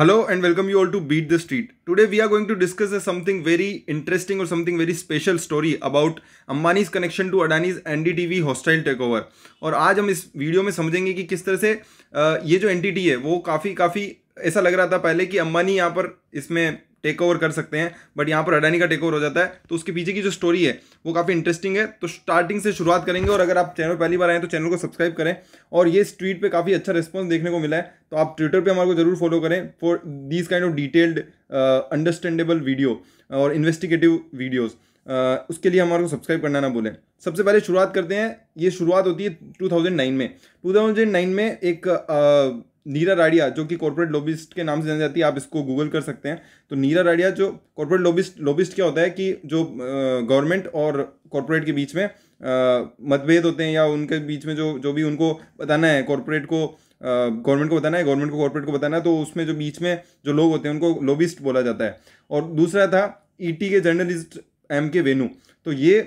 hello and welcome you all to beat the street today we are going to discuss a something very interesting और something very special story about Ambani's connection to Adani's N D T V hostile take over और आज हम इस video में समझेंगे कि किस तरह से ये जो एन टी टी है वो काफ़ी काफ़ी ऐसा लग रहा था पहले कि अंबानी यहाँ पर इसमें टेक ओवर कर सकते हैं बट यहाँ पर अडानी का टेक ओवर हो जाता है तो उसके पीछे की जो स्टोरी है वो काफ़ी इंटरेस्टिंग है तो स्टार्टिंग से शुरुआत करेंगे और अगर आप चैनल पहली बार आए तो चैनल को सब्सक्राइब करें और ये स्ट्रीट पर काफ़ी अच्छा रिस्पॉन्स देखने को मिला है तो आप ट्विटर पर हमारे को जरूर फॉलो करें for these kind of detailed understandable video और इन्वेस्टिगेटिव वीडियोज़ Uh, उसके लिए हमारे को सब्सक्राइब करना ना बोलें सबसे पहले शुरुआत करते हैं ये शुरुआत होती है 2009 में 2009 में एक uh, नीरा राडिया जो कि कॉर्पोरेट लॉबिस्ट के नाम से जानी जाती है आप इसको गूगल कर सकते हैं तो नीरा राडिया जो कॉर्पोरेट लॉबिस्ट लॉबिस्ट क्या होता है कि जो गवर्नमेंट और कॉर्पोरेट के बीच में मतभेद होते हैं या उनके बीच में जो जो भी उनको बताना है कॉर्पोरेट को गवर्नमेंट को बताना है गवर्नमेंट को कॉर्पोरेट को बताना है तो उसमें जो बीच में जो लोग होते हैं उनको लॉबिस्ट बोला जाता है और दूसरा था ईटी e के जर्नलिस्ट एम के वेनु तो ये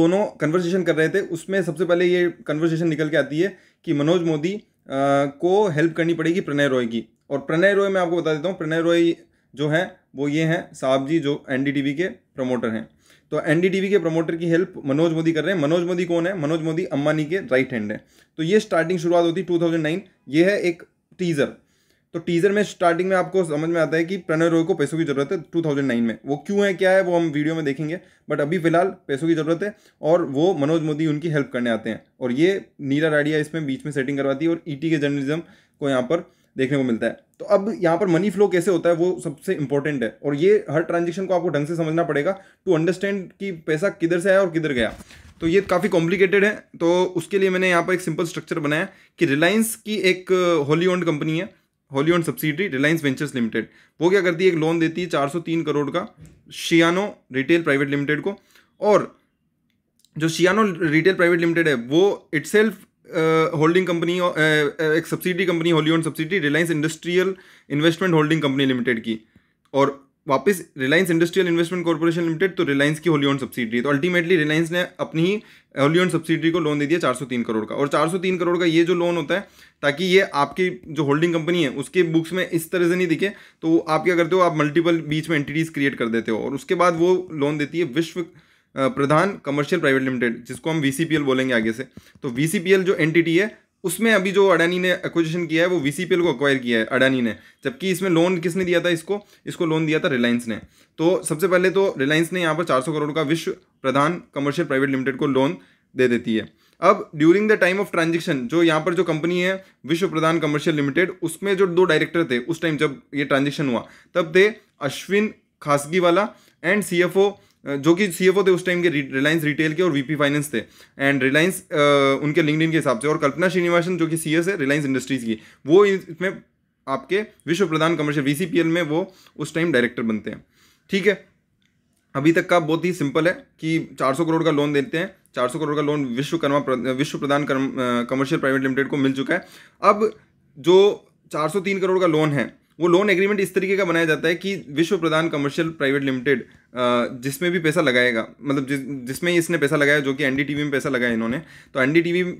दोनों कन्वर्सेशन कर रहे थे उसमें सबसे पहले ये कन्वर्सेशन निकल के आती है कि मनोज मोदी को हेल्प करनी पड़ेगी प्रणय रॉय की और प्रणय रॉय मैं आपको बता देता हूँ प्रणय रॉय जो हैं वो ये हैं साहब जी जो एन के प्रमोटर हैं तो एन के प्रमोटर की हेल्प मनोज मोदी कर रहे हैं मनोज मोदी कौन है मनोज मोदी अम्बानी के राइट हैंड हैं तो ये स्टार्टिंग शुरुआत होती है टू ये है एक टीज़र तो टीजर में स्टार्टिंग में आपको समझ में आता है कि प्रणय रॉय को पैसों की जरूरत है 2009 में वो क्यों है क्या है वो हम वीडियो में देखेंगे बट अभी फिलहाल पैसों की जरूरत है और वो मनोज मोदी उनकी हेल्प करने आते हैं और ये नीरा राडिया इसमें बीच में सेटिंग करवाती है और ईटी e के जर्नलिज्म को यहाँ पर देखने को मिलता है तो अब यहाँ पर मनी फ्लो कैसे होता है वो सबसे इंपॉर्टेंट है और ये हर ट्रांजेक्शन को आपको ढंग से समझना पड़ेगा टू अंडरस्टैंड कि पैसा किधर से आया और किधर गया तो ये काफ़ी कॉम्प्लिकेटेड है तो उसके लिए मैंने यहाँ पर एक सिंपल स्ट्रक्चर बनाया कि रिलायंस की एक होली ओन्ड कंपनी है wholly owned subsidiary Reliance ventures limited वो क्या करती है एक लोन देती है 403 करोड़ का शियानो रिटेल प्राइवेट लिमिटेड को और जो शियानो रिटेल प्राइवेट लिमिटेड है वो इट्सेल्फ होल्डिंग कंपनी एक subsidiary company wholly owned subsidiary Reliance industrial investment holding company limited की और वापस Reliance industrial investment corporation limited तो रिलायंस की होली ओन सब्सिडी तो अल्टीमेटली रिलायंस ने अपनी ही होली ओन सब्सिडी को लोन दे दिया 403 करोड़ का और 403 करोड़ का ये जो लोन होता है ताकि ये आपकी जो होल्डिंग कंपनी है उसके बुक्स में इस तरह से नहीं दिखे तो आप क्या करते हो आप मल्टीपल बीच में एंटिटीज़ क्रिएट कर देते हो और उसके बाद वो लोन देती है विश्व प्रधान कमर्शियल प्राइवेट लिमिटेड जिसको हम वी बोलेंगे आगे से तो वी जो एंटिटी है उसमें अभी जो अडानी ने एक्विजिशन किया है वो वी को एक्वायर किया है अडानी ने जबकि इसमें लोन किसने दिया था इसको इसको लोन दिया था रिलायंस ने तो सबसे पहले तो रिलायंस ने यहाँ पर 400 करोड़ का Vishva Pradhan commercial private limited को लोन दे देती है अब during the time of transaction जो यहाँ पर जो कंपनी है विश्व प्रधान कमर्शियल लिमिटेड उसमें जो दो डायरेक्टर थे उस टाइम जब ये ट्रांजेक्शन हुआ तब थे अश्विन खासगी वाला एंड सी एफ ओ जो कि सी थे उस टाइम के रिलायंस रिटेल के और वीपी फाइनेंस थे एंड रिलायंस उनके लिंक के हिसाब से और कल्पना श्रीनिवासन जो कि सी है रिलायंस इंडस्ट्रीज की वो इसमें आपके विश्व प्रधान कमर्शियल वीसीपीएल में वो उस टाइम डायरेक्टर बनते हैं ठीक है अभी तक का बहुत ही सिंपल है कि 400 करोड़ का लोन देते हैं 400 करोड़ का लोन विश्वकर्मा विश्व प्रधान कमर्शियल प्राइवेट लिमिटेड को मिल चुका है अब जो 403 करोड़ का लोन है वो लोन एग्रीमेंट इस तरीके का बनाया जाता है कि विश्व प्रधान कमर्शियल प्राइवेट लिमिटेड जिसमें भी पैसा लगाएगा मतलब जिस जिसमें इसने पैसा लगाया जो कि एन में पैसा लगाया इन्होंने तो एन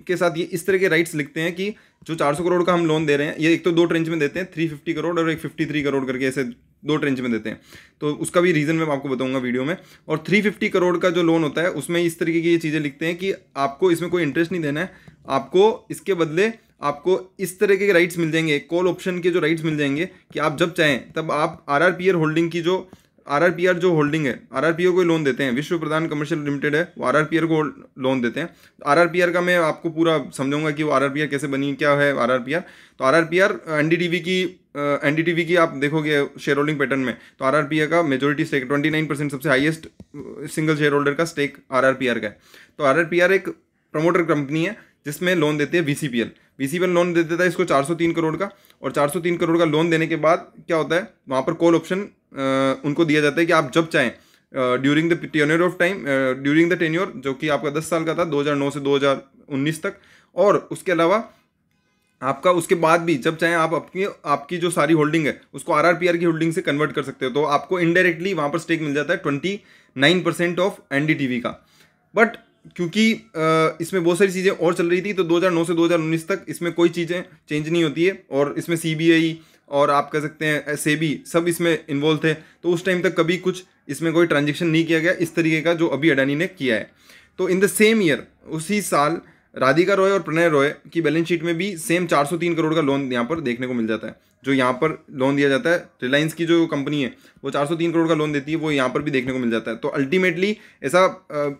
के साथ ये इस तरह के राइट्स लिखते हैं कि जो 400 करोड़ का हम लोन दे रहे हैं ये एक तो दो ट्रेंच में देते हैं 350 करोड़ और एक 53 करोड़ करके ऐसे दो ट्रेंच में देते हैं तो उसका भी रीज़न मैं आपको बताऊंगा वीडियो में और 350 करोड़ का जो लोन होता है उसमें इस तरीके की ये चीज़ें लिखते हैं कि आपको इसमें कोई इंटरेस्ट नहीं देना है आपको इसके बदले आपको इस तरह के राइट्स मिल जाएंगे कॉल ऑप्शन के जो राइट्स मिल जाएंगे कि आप जब चाहें तब आप आर आर होल्डिंग की जो आर जो होल्डिंग है आर को लोन देते हैं विश्व प्रधान कमर्शियल लिमिटेड है वो आर को लोन देते हैं आर का मैं आपको पूरा समझूंगा कि वो आर कैसे बनी क्या है आर तो आर आर की एन uh, की आप देखोगे शेयर होल्डिंग पैटर्न में तो आर का majority stake twenty nine percent सबसे हाइएस्ट सिंगल शेयर होल्डर का स्टेक आर का है तो आर एक प्रमोटर कंपनी है जिसमें लोन देते हैं वी पीसीबल लोन दे देता है इसको 403 करोड़ का और 403 करोड़ का लोन देने के बाद क्या होता है वहाँ पर कॉल ऑप्शन उनको दिया जाता है कि आप जब चाहें during the tenure of time during the tenure जो कि आपका दस साल का था 2009 से 2019 तक और उसके अलावा आपका उसके बाद भी जब चाहे आप अपनी आपकी जो सारी होल्डिंग है उसको आर की होल्डिंग से कन्वर्ट कर सकते हो तो आपको इनडायरेक्टली वहाँ पर स्टेक मिल जाता है twenty nine percent of N का बट क्योंकि इसमें बहुत सारी चीज़ें और चल रही थी तो 2009 से 2019 तक इसमें कोई चीज़ें चेंज नहीं होती है और इसमें सीबीआई और आप कह सकते हैं सेबी सब इसमें इन्वॉल्व थे तो उस टाइम तक कभी कुछ इसमें कोई ट्रांजेक्शन नहीं किया गया इस तरीके का जो अभी अडानी ने किया है तो इन द सेम ईयर उसी साल राधिका रॉय और प्रणय रॉय की बैलेंस शीट में भी सेम 403 करोड़ का लोन यहाँ पर देखने को मिल जाता है जो यहाँ पर लोन दिया जाता है रिलायंस की जो कंपनी है वो 403 करोड़ का लोन देती है वो यहाँ पर भी देखने को मिल जाता है तो अल्टीमेटली ऐसा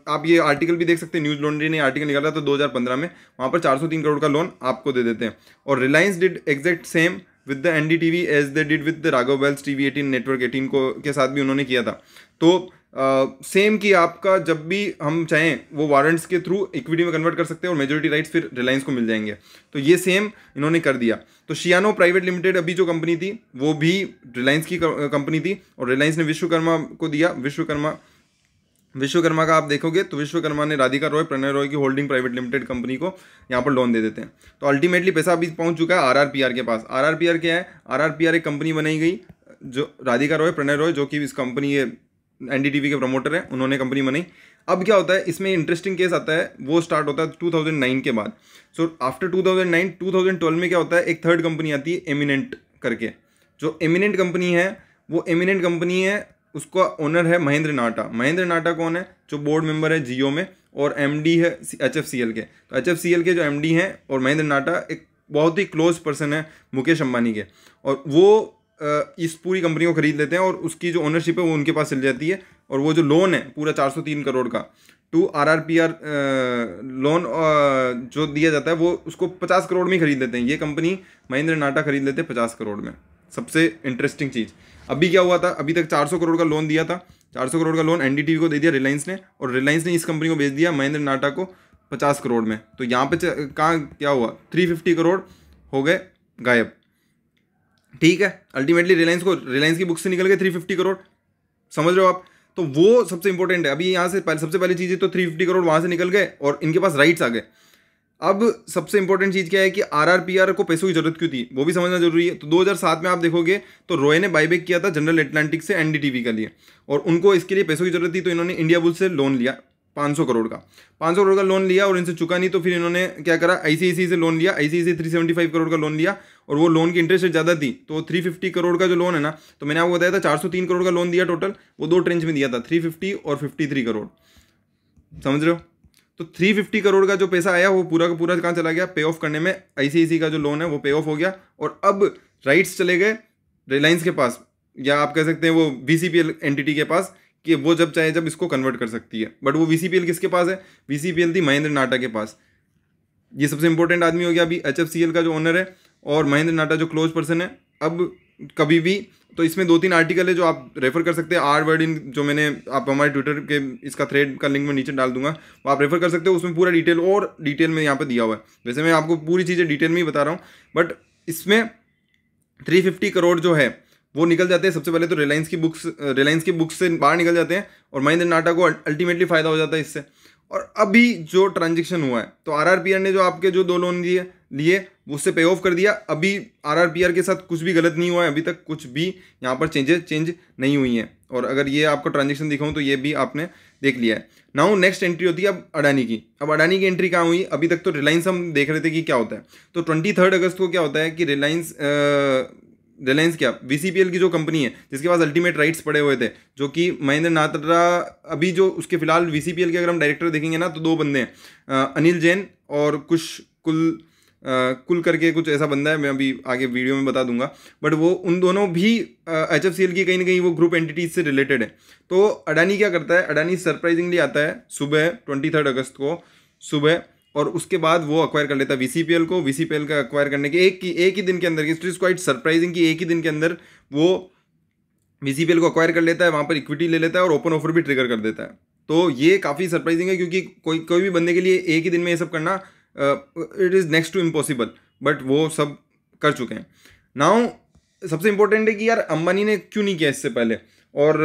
आप ये आर्टिकल भी देख सकते हैं न्यूज़ लॉन्ड्री ने आर्टिकल निकाला था पंद्रह में वहाँ पर तीन करोड़ का लोन आपको दे देते हैं और Reliance did exact same with the N D T V as they did with the Raghav Wells T V eighteen network eighteen को के साथ भी उन्होंने किया था तो सेम कि आपका जब भी हम चाहें वो वारंट्स के थ्रू इक्विटी में कन्वर्ट कर सकते हैं और मेजोरिटी राइट्स फिर रिलायंस को मिल जाएंगे तो ये सेम इन्होंने कर दिया तो शियानो प्राइवेट लिमिटेड अभी जो कंपनी थी वो भी रिलायंस की कंपनी थी और रिलायंस ने विश्वकर्मा को दिया विश्वकर्मा विश्वकर्मा का आप देखोगे तो विश्वकर्मा ने राधिका रॉय प्रणय रॉय की होल्डिंग प्राइवेट लिमिटेड कंपनी को यहाँ पर लोन दे देते हैं तो अल्टीमेटली पैसा अभी पहुँच चुका है आरआरपीआर के पास आरआरपीआर क्या है आरआरपीआर एक कंपनी बनाई गई जो राधिका रॉय प्रणय रॉय जो कि इस कंपनी है एनडीटीवी के प्रमोटर हैं उन्होंने कंपनी बनाई अब क्या होता है इसमें इंटरेस्टिंग केस आता है वो स्टार्ट होता है 2009 के बाद सो आफ्टर 2009 2012 में क्या होता है एक थर्ड कंपनी आती है एमिनेंट करके जो एमिनेंट कंपनी है वो एमिनेंट कंपनी है उसका ओनर है महेंद्र नाटा महेंद्र नाटा कौन है जो बोर्ड मेंबर है जियो में और एम है एच एफ सी एल के तो एच एफ सी एल के जो एम हैं और महेंद्र नाटा एक बहुत ही क्लोज पर्सन है मुकेश अंबानी के और वो इस पूरी कंपनी को खरीद लेते हैं और उसकी जो ओनरशिप है वो उनके पास चली जाती है और वो जो लोन है पूरा 403 करोड़ का to R R P R loan जो दिया जाता है वो उसको 50 करोड़ में खरीद लेते हैं ये कंपनी महिंद्र नाटा खरीद लेते हैं पचास करोड़ में सबसे इंटरेस्टिंग चीज़ अभी क्या हुआ था अभी तक 400 करोड़ का लोन दिया था 400 करोड़ का लोन एनडीटीवी को दे दिया रिलायंस ने और रिलायंस ने इस कंपनी को बेच दिया महिंद्र नाटा को पचास करोड़ में तो यहाँ पे कहाँ क्या हुआ थ्री फिफ्टी करोड़ हो गए गायब ठीक है अल्टीमेटली रिलायंस को रिलायंस की बुक से निकल गए थ्री फिफ्टी करोड़ समझ रहे हो आप तो वो सबसे इंपॉर्टेंट है अभी यहाँ से पहले सबसे पहली चीज़ तो थ्री फिफ्टी करोड़ वहाँ से निकल गए और इनके पास राइट्स आ गए अब सबसे इंपॉर्टेंट चीज़ क्या है कि आरआरपीआर को पैसों की जरूरत क्यों थी वो भी समझना जरूरी है तो 2007 में आप देखोगे तो रॉय ने बाईबैक किया था जनरल एटलांटिक से एनडीटीवी का लिए और उनको इसके लिए पैसों की जरूरत थी तो इन्होंने इंडिया बुल से लोन लिया पाँच सौ करोड़ का पाँच सौ करोड़ का लोन लिया और इनसे चुका नहीं तो फिर इन्होंने क्या करा आईसीआईसी से लोन लिया ICICI three seventy five crore का लोन लिया और वो लोन की इंटरेस्ट ज़्यादा दी तो थ्री फिफ्टी करोड़ का जो लोन है ना तो मैंने आपको बताया था चार सौ तीन करोड़ का लोन दिया टोटल वो दो ट्रेंच में दिया था थ्री फिफ्टी और फिफ्टी थ्री करोड़ समझ रहे हो तो थ्री फिफ्टी करोड़ का जो पैसा आया वो पूरा का पूरा कहाँ चला गया पे ऑफ करने में आईसीआईसी का जो लोन है वो पे ऑफ हो गया और अब राइट्स चले गए रिलायंस के पास या आप कह सकते हैं वो B C P L entity के पास कि वो जब चाहे जब इसको कन्वर्ट कर सकती है बट वो वी किसके पास है वी सी थी महेंद्र नाटा के पास ये सबसे इंपॉर्टेंट आदमी हो गया अभी एच का जो ओनर है और महेंद्र नाटा जो क्लोज पर्सन है अब कभी भी तो इसमें दो तीन आर्टिकल है जो आप रेफर कर सकते हैं आर वर्ड इन जो मैंने आप हमारे ट्विटर के इसका थ्रेड का लिंक मैं नीचे डाल दूंगा वो आप रेफर कर सकते हो उसमें पूरा डिटेल और डिटेल में यहाँ पर दिया हुआ है वैसे मैं आपको पूरी चीज़ें डिटेल में ही बता रहा हूँ बट इसमें थ्री फिफ्टी करोड़ जो है वो निकल जाते हैं सबसे पहले तो रिलायंस की बुक्स रिलायंस की बुक्स से बाहर निकल जाते हैं और महिंद्र नाटा को अल्टीमेटली फ़ायदा हो जाता है इससे और अभी जो ट्रांजेक्शन हुआ है तो आर ने जो आपके जो दो लोन लिए लिए उससे पे ऑफ कर दिया अभी आर के साथ कुछ भी गलत नहीं हुआ है अभी तक कुछ भी यहाँ पर चेंजेस चेंज नहीं हुई हैं और अगर ये आपको ट्रांजेक्शन दिखाऊँ तो ये भी आपने देख लिया है नाउ नेक्स्ट एंट्री होती है अब अडानी की अब अडानी की एंट्री कहाँ हुई अभी तक तो रिलायंस हम देख रहे थे कि क्या होता है तो ट्वेंटी थर्ड अगस्त को क्या होता है कि रिलायंस रिलायंस क्या वीसीपीएल की जो कंपनी है जिसके पास अल्टीमेट राइट्स पड़े हुए थे जो कि महेंद्र नाथरा अभी जो उसके फिलहाल वीसीपीएल के अगर हम डायरेक्टर देखेंगे ना तो दो बंदे हैं अनिल जैन और कुछ कुल आ, कुल करके कुछ ऐसा बंदा है मैं अभी आगे वीडियो में बता दूंगा बट वो उन दोनों भी एच एफ की कहीं ना कहीं वो ग्रुप एंटिटीज से रिलेटेड है तो अडानी क्या करता है अडानी सरप्राइजिंगली आता है सुबह ट्वेंटी थर्ड अगस्त को सुबह और उसके बाद वो अक्वायर कर लेता है वी को वी का अक्वायर करने के एक ही एक ही दिन के अंदर इज़ क्वाइट सरप्राइजिंग कि एक ही दिन के अंदर वो वी को अक्वायर कर लेता है वहाँ पर इक्विटी ले लेता है और ओपन ऑफर भी ट्रिगर कर देता है तो ये काफ़ी सरप्राइजिंग है क्योंकि कोई कोई भी बंदे के लिए एक ही दिन में ये सब करना it is next to impossible but वो सब कर चुके हैं नाउ सबसे इम्पोर्टेंट है कि यार अंबानी ने क्यों नहीं किया इससे पहले और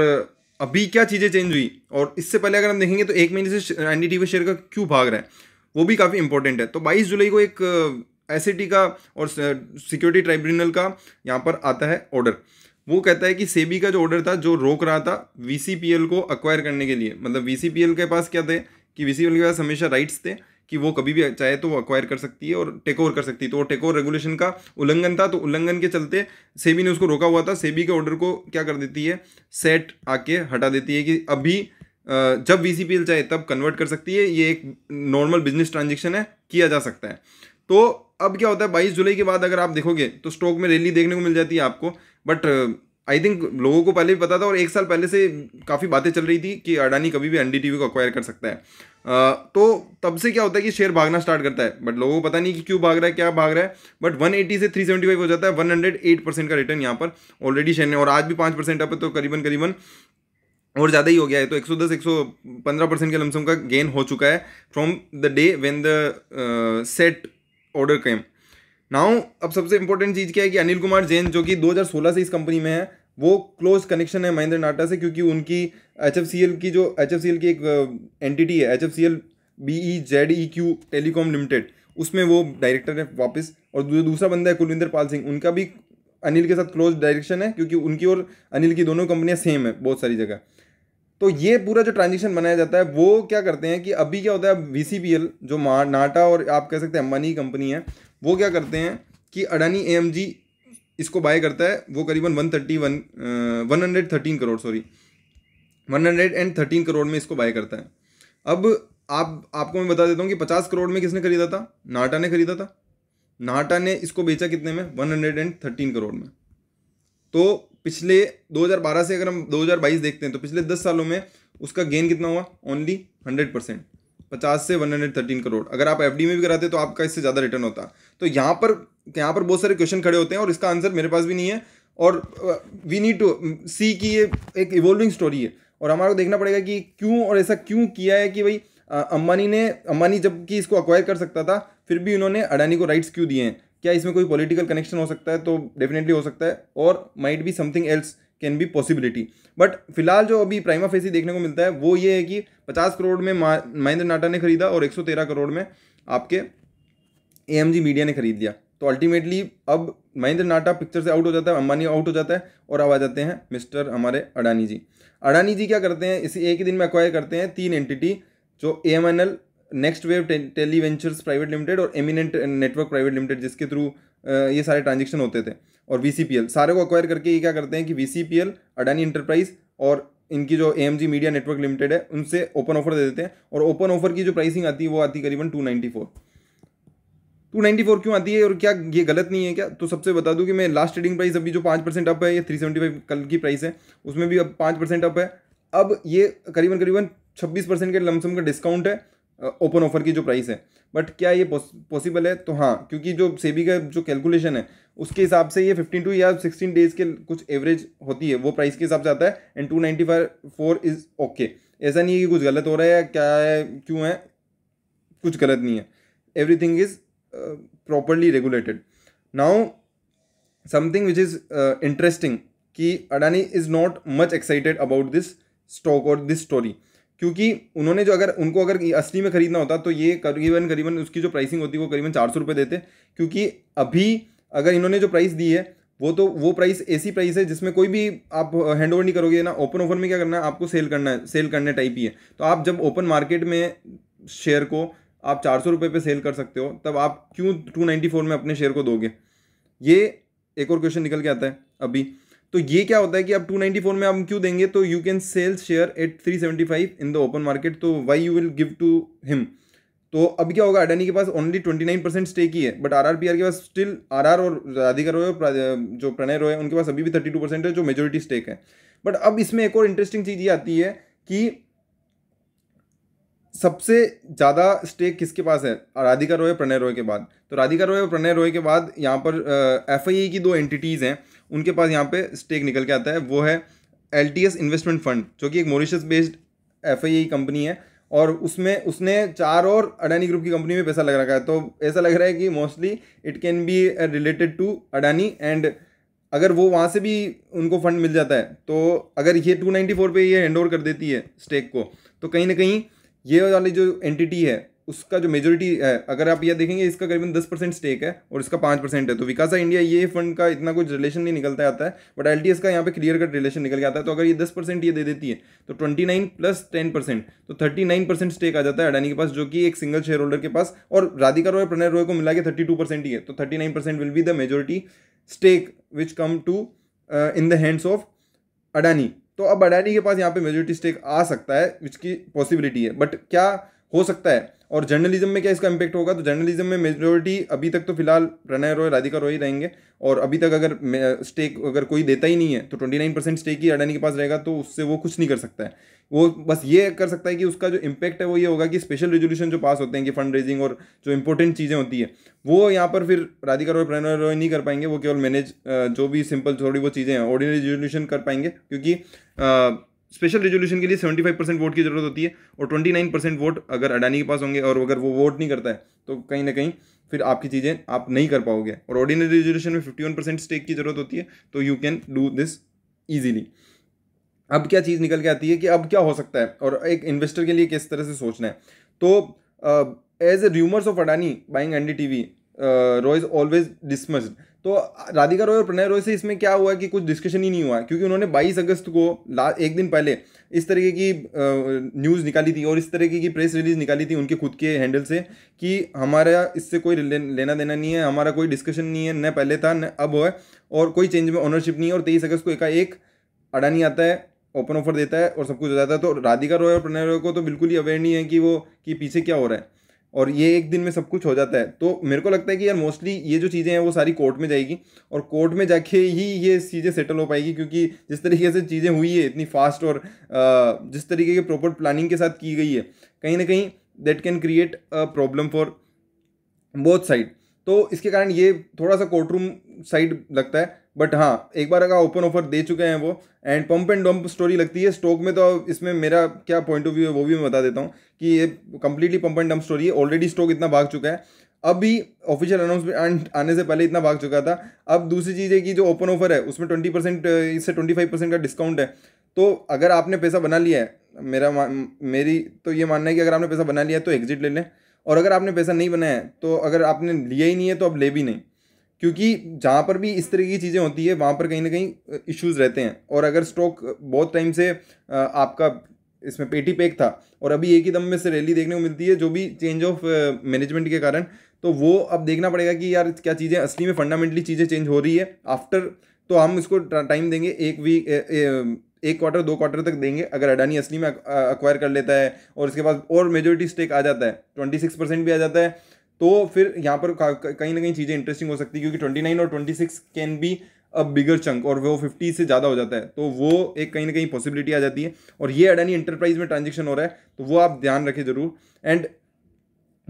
अभी क्या चीज़ें चेंज हुई और इससे पहले अगर हम देखेंगे तो एक महीने से एन डी शेयर का क्यों भाग रहा है वो भी काफ़ी इंपॉर्टेंट है तो बाईस जुलाई को एक एस का और सिक्योरिटी ट्राइब्यूनल का यहाँ पर आता है ऑर्डर वो कहता है कि सेबी का जो ऑर्डर था जो रोक रहा था वी को अक्वायर करने के लिए मतलब वी के पास क्या थे कि वी के पास हमेशा राइट्स थे कि वो कभी भी चाहे तो वो अक्वायर कर सकती है और टेक ओवर कर सकती है तो वो टेक ओवर रेगुलेशन का उल्लंघन था तो उल्लंघन के चलते सेबी ने उसको रोका हुआ था सेबी के ऑर्डर को क्या कर देती है सेट आके हटा देती है कि अभी जब वी चाहे तब कन्वर्ट कर सकती है ये एक नॉर्मल बिजनेस ट्रांजेक्शन है किया जा सकता है तो अब क्या होता है बाईस जुलाई के बाद अगर आप देखोगे तो स्टॉक में रैली देखने को मिल जाती है आपको बट आई थिंक लोगों को पहले भी पता था और एक साल पहले से काफ़ी बातें चल रही थी कि अडानी कभी भी एनडी को अक्वायर कर सकता है आ, तो तब से क्या होता है कि शेयर भागना स्टार्ट करता है बट लोगों को पता नहीं कि क्यों भाग रहा है क्या भाग रहा है बट 180 से 375 हो जाता है 108 परसेंट का रिटर्न यहाँ पर ऑलरेडी शेयर ने और आज भी पाँच परसेंट अप तो करीबन करीबन और ज़्यादा ही हो गया है तो 110 115 परसेंट के लमसम का गेन हो चुका है from the day when the set order came now अब सबसे इंपॉर्टेंट चीज़ क्या है कि अनिल कुमार जैन जो कि 2016 से इस कंपनी में है वो क्लोज कनेक्शन है महेंद्र नाटा से क्योंकि उनकी एच की जो एच की एक एंटिटी uh, है H F C L B E Z E Q telecom limited उसमें वो डायरेक्टर है वापस और जो दूसरा बंदा है कुलविंदर पाल सिंह उनका भी अनिल के साथ क्लोज डायरेक्शन है क्योंकि उनकी और अनिल की दोनों कंपनियां सेम है बहुत सारी जगह तो ये पूरा जो ट्रांजेक्शन बनाया जाता है वो क्या करते हैं कि अभी क्या होता है वी सी पी एल जो नाटा और आप कह सकते हैं अंबानी कंपनी है वो क्या करते हैं कि अडानी ए एम जी इसको बाय करता है वो करीबन one thirty one one hundred thirteen crore sorry one hundred and thirteen crore में इसको बाय करता है अब आप आपको मैं बता देता हूँ कि पचास करोड़ में किसने खरीदा था नाटा ने खरीदा था नाटा ने इसको बेचा कितने में one hundred and thirteen crore में तो पिछले 2012 से अगर हम 2022 देखते हैं तो पिछले 10 सालों में उसका गेन कितना हुआ ओनली 100 परसेंट पचास से 113 करोड़ अगर आप एफ में भी कराते तो आपका इससे ज़्यादा रिटर्न होता तो यहाँ पर यहाँ पर बहुत सारे क्वेश्चन खड़े होते हैं और इसका आंसर मेरे पास भी नहीं है और वी नीड टू सी की ये एक इवोल्विंग स्टोरी है और हमारे को देखना पड़ेगा कि क्यों और ऐसा क्यों किया है कि भाई अंबानी ने अंबानी जबकि इसको अक्वायर कर सकता था फिर भी उन्होंने अडानी को राइट्स क्यों दिए हैं क्या इसमें कोई पॉलिटिकल कनेक्शन हो सकता है तो डेफिनेटली हो सकता है और might be something else can be possibility but फिलहाल जो अभी प्राइमा फेसी देखने को मिलता है वो ये है कि पचास करोड़ में महेंद्र नाटा ने खरीदा और एक सौ तेरह करोड़ में आपके ए एम जी मीडिया ने खरीद लिया तो अल्टीमेटली अब महेंद्र नाटा पिक्चर से आउट हो जाता है अंबानी आउट हो जाता है और अब आ जाते हैं मिस्टर हमारे अडानी जी अडानी जी क्या करते हैं इसी एक ही दिन में अक्वायर करते हैं तीन एंटिटी जो A M N L next wave tele ventures private limited और एमिनेंट नेटवर्क प्राइवेट लिमिटेड जिसके थ्रू ये सारे ट्रांजेक्शन होते थे और वी सारे को अक्वायर करके ये क्या करते हैं कि वी अडानी इंटरप्राइज और इनकी जो ए मीडिया नेटवर्क लिमिटेड है उनसे ओपन ऑफर दे देते हैं और ओपन ऑफर की जो प्राइसिंग आती है वो आती है करीबन two ninety four two ninety four क्यों आती है और क्या ये गलत नहीं है क्या तो सबसे बता दूं कि मैं लास्ट ट्रेडिंग प्राइस अभी जो पाँच परसेंट अप है ये थ्री सेवेंटी फाइव कल की प्राइस है उसमें भी अब पाँच परसेंट अप है अब ये करीबन करीबन छब्बीस परसेंट के लमसम का डिस्काउंट है ओपन ऑफर की जो प्राइस है बट क्या ये पॉसिबल है तो हाँ क्योंकि जो सेबी का जो कैलकुलेशन है उसके हिसाब से ये फिफ्टीन टू या सिक्सटीन डेज के कुछ एवरेज होती है वो प्राइस के हिसाब से आता है and two ninety five four is okay ऐसा नहीं है कि कुछ गलत हो रहा है क्या है क्यों है कुछ गलत नहीं है everything is properly regulated now something which is interesting कि Adani is not much excited about this stock और दिस स्टोरी क्योंकि उन्होंने जो अगर उनको अगर असली में ख़रीदना होता तो ये करीबन करीबन उसकी जो प्राइसिंग होती वो करीबन चार सौ रुपये देते क्योंकि अभी अगर इन्होंने जो प्राइस दी है वो तो वो प्राइस ऐसी प्राइस है जिसमें कोई भी आप हैंड ओवर नहीं करोगे ना ओपन ओवर में क्या करना है आपको सेल करना है सेल करने टाइप ही है तो आप जब ओपन मार्केट में शेयर को आप चार सौ रुपये पर सेल कर सकते हो तब आप क्यों टू नाइन्टी फोर में अपने शेयर को दोगे ये एक और क्वेश्चन निकल के आता है अभी तो ये क्या होता है कि अब 294 में हम क्यों देंगे तो you can sell share at 375 in the open market तो why you will give to him तो अब क्या होगा अडानी के पास ओनली 29 परसेंट स्टेक ही है but R R P R के पास स्टिल आर आर और राधिका रोय जो प्रणय रोय उनके पास अभी भी 32 परसेंट है जो मेजोरिटी स्टेक है बट अब इसमें एक और इंटरेस्टिंग चीज़ ये आती है कि सबसे ज़्यादा स्टेक किसके पास है राधिका रोय प्रणय रोय के बाद तो राधिका रॉय और प्रणय रॉय के बाद यहाँ पर एफ आई की दो एंटिटीज़ हैं उनके पास यहाँ पे स्टेक निकल के आता है वो है एल इन्वेस्टमेंट फंड जो कि एक मॉरिशस बेस्ड एफ कंपनी है और उसमें उसने चार और अडानी ग्रुप की कंपनी में पैसा लग रखा है तो ऐसा लग रहा है कि mostly it can be related to Adani and अगर वो वहाँ से भी उनको फंड मिल जाता है तो अगर ये टू नाइन्टी फोर पर ये हैंड ओवर कर देती है स्टेक को तो कहीं ना कहीं ये वाली जो एंटिटी है उसका जो मेजोरिटी है अगर आप यह देखेंगे इसका करीबन दस परसेंट स्टेक है और इसका पाँच परसेंट है तो विकासा इंडिया ये फंड का इतना कुछ रिलेशन नहीं निकलता आता है बट एल का यहाँ पे क्लियर कट रिलेशन निकल के आता है तो अगर ये दस परसेंट ये दे देती है तो twenty nine plus ten percent तो थर्टी नाइन परसेंट स्टेक आ जाता है अडानी के पास जो कि एक सिंगल शेयर होल्डर के पास और राधिका रॉय प्रणय रॉय को मिला के थर्टी टू परसेंट ही है तो thirty nine percent will be the majority stake which come to in the hands of Adani तो अब अडानी के पास यहाँ पे मेजोरिटी स्टेक आ सकता है विच की पॉसिबिलिटी है बट क्या हो सकता है और जर्नलिज्म में क्या इसका इम्पैक्ट होगा तो जर्नलिज्म में मेजोरिटी अभी तक तो फिलहाल प्रणय रॉय राधिका रॉय रहेंगे और अभी तक अगर स्टेक अगर कोई देता ही नहीं है तो ट्वेंटी नाइन परसेंट स्टेक ही अडानी के पास रहेगा तो उससे वो कुछ नहीं कर सकता है वो बस ये कर सकता है कि उसका जो इम्पैक्ट है वो ये होगा कि स्पेशल रेजोल्यूशन जो पास होते हैं कि फंड रेजिंग और जो इंपॉर्टेंट चीज़ें होती है वो यहाँ पर फिर राधिका रॉय प्रणय रॉय नहीं कर पाएंगे वो केवल मैनेज जो भी सिंपल थोड़ी वो चीज़ें हैं ऑर्डिनरी रेजोल्यूशन कर पाएंगे क्योंकि स्पेशल रेजोल्यूशन के लिए 75 परसेंट वोट की जरूरत होती है और 29 परसेंट वोट अगर अडानी के पास होंगे और अगर वो वोट नहीं करता है तो कहीं ना कहीं फिर आपकी चीज़ें आप नहीं कर पाओगे और ऑर्डिनरी रेजोल्यूशन में 51 परसेंट स्टेक की जरूरत होती है तो you can do this easily अब क्या चीज़ निकल के आती है कि अब क्या हो सकता है और एक इन्वेस्टर के लिए किस तरह से सोचना है तो as a rumours of Adani buying N D T V raw is always dismissed तो राधिका रॉय और प्रणय रॉय से इसमें क्या हुआ कि कुछ डिस्कशन ही नहीं हुआ क्योंकि उन्होंने 22 अगस्त को ला एक दिन पहले इस तरीके की न्यूज़ निकाली थी और इस तरीके की प्रेस रिलीज निकाली थी उनके खुद के हैंडल से कि हमारा इससे कोई लेना देना नहीं है हमारा कोई डिस्कशन नहीं है न पहले था न अब है और कोई चेंज में ऑनरशिप नहीं है और तेईस अगस्त को एकाएक अडानी आता है ओपन ऑफर देता है और सब कुछ हो जाता है तो राधिका रॉय और प्रणय रॉय को तो बिल्कुल ही अवेयर नहीं है कि वो कि पीछे क्या हो रहा है और ये एक दिन में सब कुछ हो जाता है तो मेरे को लगता है कि यार मोस्टली ये जो चीज़ें हैं वो सारी कोर्ट में जाएगी और कोर्ट में जाके ही ये चीज़ें सेटल हो पाएगी क्योंकि जिस तरीके से चीज़ें हुई है इतनी फास्ट और जिस तरीके के प्रॉपर प्लानिंग के साथ की गई है कहीं ना कहीं that can create a problem for both side तो इसके कारण ये थोड़ा सा कोर्ट रूम साइड लगता है बट हाँ एक बार अगर ओपन ऑफर दे चुके हैं वो and pump and dump story लगती है स्टॉक में तो इसमें मेरा क्या पॉइंट ऑफ व्यू है वो भी मैं बता देता हूँ कि ये completely pump and dump story है ऑलरेडी स्टॉक इतना भाग चुका है अभी ऑफिशियल अनाउंसमेंट आने से पहले इतना भाग चुका था अब दूसरी चीज़ है कि जो ओपन ऑफर है उसमें ट्वेंटी परसेंट इससे ट्वेंटी फाइव परसेंट का डिस्काउंट है तो अगर आपने पैसा बना लिया है मेरा मेरी तो ये मानना है कि अगर आपने पैसा बना लिया है तो एग्जिट ले लें और अगर आपने पैसा नहीं बनाया तो अगर आपने लिया ही नहीं है तो आप ले भी नहीं क्योंकि जहाँ पर भी इस तरह की चीज़ें होती है वहाँ पर कहीं ना कहीं इश्यूज़ रहते हैं और अगर स्टॉक बहुत टाइम से आपका इसमें पेटी पैक था और अभी एक ही दम में से रैली देखने को मिलती है जो भी चेंज ऑफ मैनेजमेंट के कारण तो वो अब देखना पड़ेगा कि यार क्या चीज़ें असली में फंडामेंटली चीज़ें चेंज हो रही है आफ्टर तो हम इसको टाइम देंगे एक वीक एक क्वार्टर दो क्वार्टर तक देंगे अगर अडानी असली में अक्वायर कर लेता है और उसके पास और मेजोरिटी स्टेक आ जाता है ट्वेंटी सिक्स परसेंट भी आ जाता है तो फिर यहाँ पर कहीं ना कहीं चीज़ें इंटरेस्टिंग हो सकती है क्योंकि ट्वेंटी नाइन और twenty six can be a bigger chunk और वो फिफ्टी से ज़्यादा हो जाता है तो वो एक कहीं ना कहीं पॉसिबिलिटी आ जाती है और ये अडानी इंटरप्राइज में ट्रांजेक्शन हो रहा है तो वो आप ध्यान रखें जरूर एंड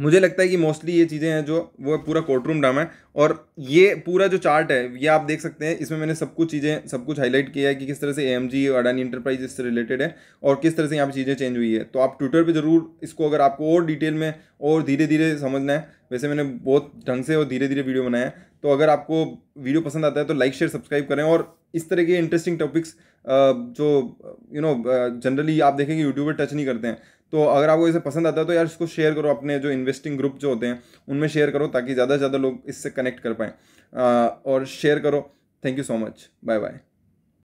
मुझे लगता है कि मोस्टली ये चीज़ें हैं जो वो पूरा कोर्ट रूम ड्रामा है और ये पूरा जो चार्ट है ये आप देख सकते हैं इसमें मैंने सब कुछ चीज़ें सब कुछ हाईलाइट किया है कि किस तरह से एम जी अडानी इंटरप्राइज इससे रिलेटेड है और किस तरह से यहाँ पर चीज़ें चेंज हुई है तो आप ट्विटर पर जरूर इसको अगर आपको और डिटेल में और धीरे धीरे समझना है वैसे मैंने बहुत ढंग से और धीरे धीरे वीडियो बनाया है तो अगर आपको वीडियो पसंद आता है तो लाइक शेयर सब्सक्राइब करें और इस तरह के इंटरेस्टिंग टॉपिक्स जो यू नो जनरली आप देखेंगे यूट्यूब पर टच नहीं करते हैं तो अगर आपको इसे पसंद आता है तो यार इसको शेयर करो अपने जो इन्वेस्टिंग ग्रुप जो होते हैं उनमें शेयर करो ताकि ज़्यादा से ज़्यादा लोग इससे कनेक्ट कर पाएँ और शेयर करो thank you so much bye bye